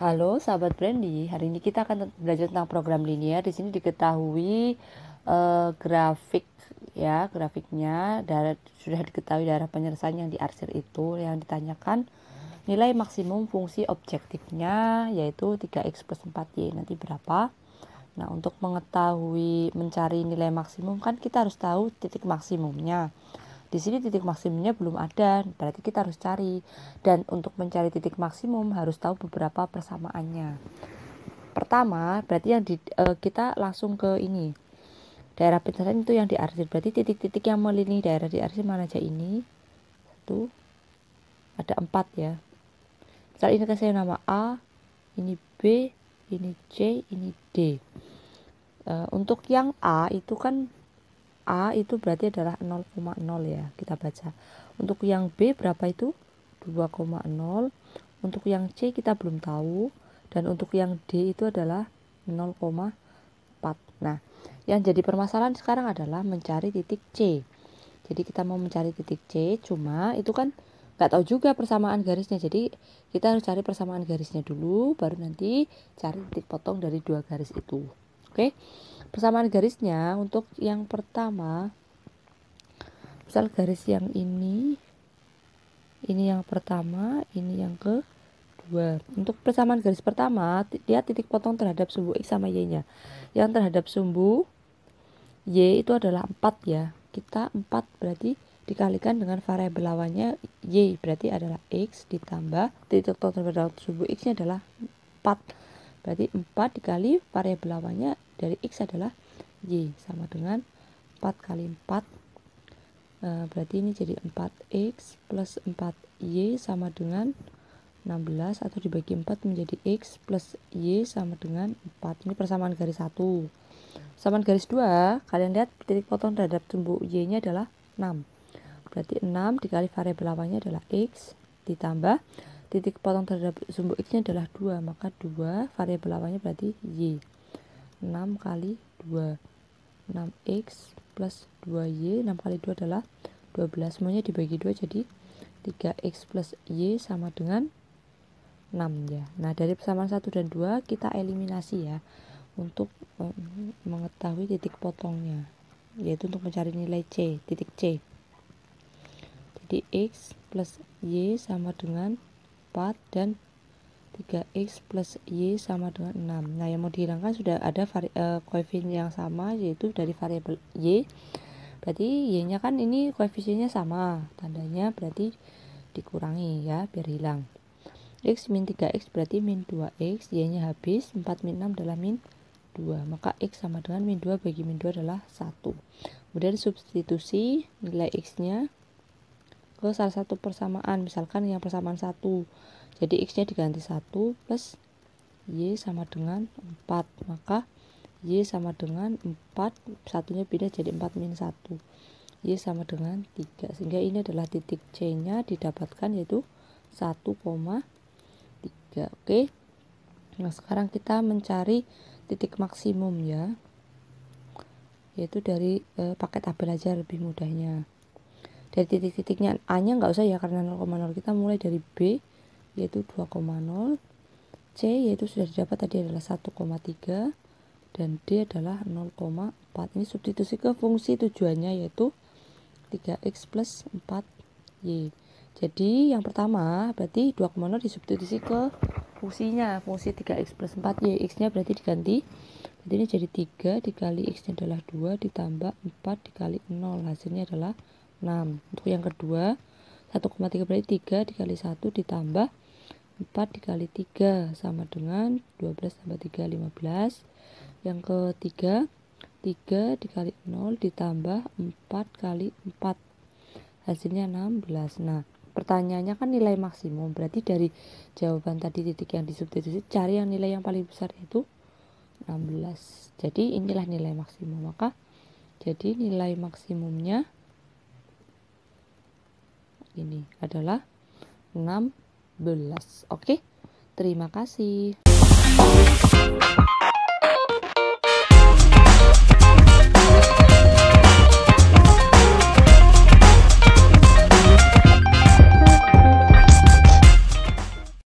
Halo sahabat Brandy, hari ini kita akan belajar tentang program linear. Di sini diketahui uh, grafik ya, grafiknya darah, sudah diketahui daerah penyelesaian yang diarsir itu yang ditanyakan nilai maksimum fungsi objektifnya yaitu 3x plus 4y nanti berapa nah untuk mengetahui mencari nilai maksimum kan kita harus tahu titik maksimumnya di sini titik maksimumnya belum ada berarti kita harus cari dan untuk mencari titik maksimum harus tahu beberapa persamaannya pertama berarti yang di, e, kita langsung ke ini daerah pencarian itu yang diarsir berarti titik-titik yang melini daerah diarsir mana aja ini satu ada empat ya misal ini kasih nama A ini B ini C ini D e, untuk yang A itu kan A itu berarti adalah 0,0 ya kita baca untuk yang B berapa itu 2,0 untuk yang C kita belum tahu dan untuk yang D itu adalah 0,4 nah yang jadi permasalahan sekarang adalah mencari titik C jadi kita mau mencari titik C cuma itu kan nggak tahu juga persamaan garisnya jadi kita harus cari persamaan garisnya dulu baru nanti cari titik potong dari dua garis itu oke okay? persamaan garisnya untuk yang pertama misal garis yang ini ini yang pertama ini yang kedua untuk persamaan garis pertama dia titik potong terhadap sumbu x sama y nya yang terhadap sumbu y itu adalah 4 ya kita 4 berarti dikalikan dengan variabel lawannya y berarti adalah x ditambah titik potong terhadap sumbu x nya adalah 4 berarti 4 dikali variabel lawannya dari X adalah Y sama dengan 4 kali 4 eh, berarti ini jadi 4X plus 4Y sama dengan 16 atau dibagi 4 menjadi X plus Y sama dengan 4 ini persamaan garis 1 persamaan garis 2 kalian lihat titik potong terhadap sumbu Y nya adalah 6 berarti 6 dikali variabel lawannya adalah X ditambah titik potong terhadap sumbu X nya adalah 2 maka 2 variabel lawannya berarti Y 6 kali 2 6x plus 2y 6 kali 2 adalah 12 semuanya dibagi 2 jadi 3x plus y sama dengan 6 ya nah dari persamaan 1 dan 2 kita eliminasi ya untuk eh, mengetahui titik potongnya yaitu untuk mencari nilai C titik C jadi X plus Y sama dengan 4 dan 3x plus y sama dengan 6 nah yang mau dihilangkan sudah ada uh, koefisien yang sama yaitu dari variabel y berarti y nya kan ini koefisiennya sama tandanya berarti dikurangi ya biar hilang x min 3x berarti min 2x y nya habis 4 min 6 adalah min 2 maka x sama dengan min 2 bagi min 2 adalah 1 kemudian substitusi nilai x nya ke salah satu persamaan misalkan yang persamaan satu jadi x nya diganti satu plus y sama dengan 4 maka y sama dengan 4 satunya beda jadi 4 minus 1 y sama dengan 3 sehingga ini adalah titik c nya didapatkan yaitu 1,3 oke nah sekarang kita mencari titik maksimum ya yaitu dari e, eh, pakai tabel aja lebih mudahnya dari titik-titiknya A nya nggak usah ya karena 0,0 kita mulai dari B yaitu 2,0 C yaitu sudah didapat tadi adalah 1,3 dan D adalah 0,4 ini substitusi ke fungsi tujuannya yaitu 3X plus 4Y jadi yang pertama berarti 2,0 disubstitusi ke fungsinya fungsi 3X plus 4Y X nya berarti diganti jadi ini jadi 3 dikali X nya adalah 2 ditambah 4 dikali 0 hasilnya adalah 6. Untuk yang kedua, 1,3 berarti 3 dikali 1 ditambah 4 dikali 3 sama dengan 12 tambah 3 15 yang ketiga 3 dikali 0 ditambah 4 kali 4 hasilnya 16 nah pertanyaannya kan nilai maksimum berarti dari jawaban tadi titik yang disubstitusi cari yang nilai yang paling besar itu 16 jadi inilah nilai maksimum maka jadi nilai maksimumnya ini adalah 16. Oke, terima kasih.